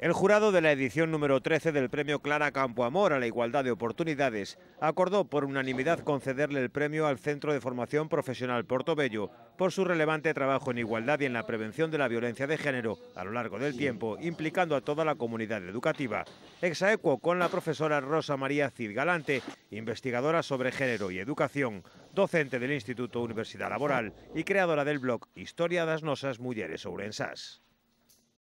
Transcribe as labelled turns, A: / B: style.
A: El jurado de la edición número 13 del premio Clara Amor a la Igualdad de Oportunidades acordó por unanimidad concederle el premio al Centro de Formación Profesional Portobello por su relevante trabajo en igualdad y en la prevención de la violencia de género a lo largo del tiempo, implicando a toda la comunidad educativa. Exaequo con la profesora Rosa María Cid Galante, investigadora sobre género y educación, docente del Instituto Universidad Laboral y creadora del blog Historia das Nosas Mujeres Ourensas.